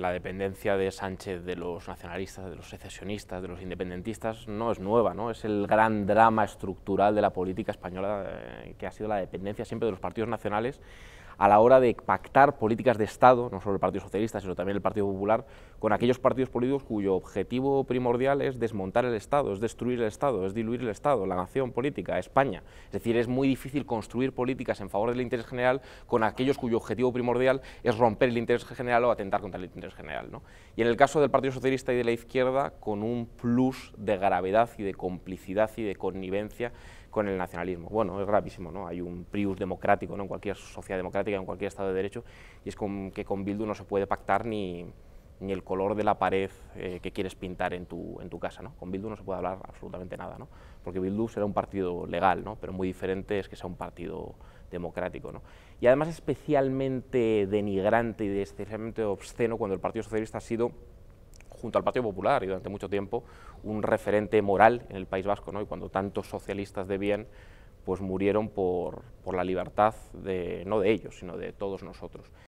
La dependencia de Sánchez de los nacionalistas, de los secesionistas, de los independentistas no es nueva, ¿no? Es el gran drama estructural de la política española eh, que ha sido la dependencia siempre de los partidos nacionales a la hora de pactar políticas de Estado, no solo el Partido Socialista, sino también el Partido Popular, con aquellos partidos políticos cuyo objetivo primordial es desmontar el Estado, es destruir el Estado, es diluir el Estado, la nación política, España. Es decir, es muy difícil construir políticas en favor del interés general con aquellos cuyo objetivo primordial es romper el interés general o atentar contra el interés general. ¿no? Y en el caso del Partido Socialista y de la izquierda, con un plus de gravedad y de complicidad y de connivencia con el nacionalismo. Bueno, es gravísimo, ¿no? Hay un prius democrático, ¿no? En cualquier sociedad democrática, en cualquier Estado de Derecho, y es con, que con Bildu no se puede pactar ni, ni el color de la pared eh, que quieres pintar en tu, en tu casa. ¿no? Con Bildu no se puede hablar absolutamente nada, ¿no? porque Bildu será un partido legal, ¿no? pero muy diferente es que sea un partido democrático. ¿no? Y además especialmente denigrante y especialmente obsceno cuando el Partido Socialista ha sido junto al Partido Popular y durante mucho tiempo, un referente moral en el País Vasco, ¿no? y cuando tantos socialistas de bien pues murieron por, la libertad de, no de ellos, sino de todos nosotros.